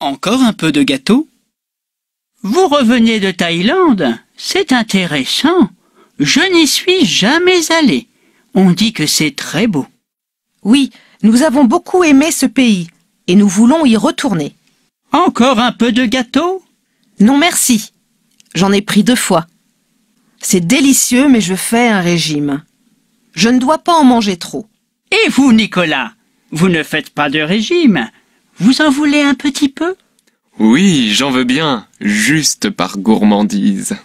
Encore un peu de gâteau Vous revenez de Thaïlande C'est intéressant. Je n'y suis jamais allé. On dit que c'est très beau. Oui, nous avons beaucoup aimé ce pays et nous voulons y retourner. Encore un peu de gâteau Non merci. J'en ai pris deux fois. C'est délicieux mais je fais un régime. Je ne dois pas en manger trop. Et vous, Nicolas, vous ne faites pas de régime vous en voulez un petit peu Oui, j'en veux bien, juste par gourmandise.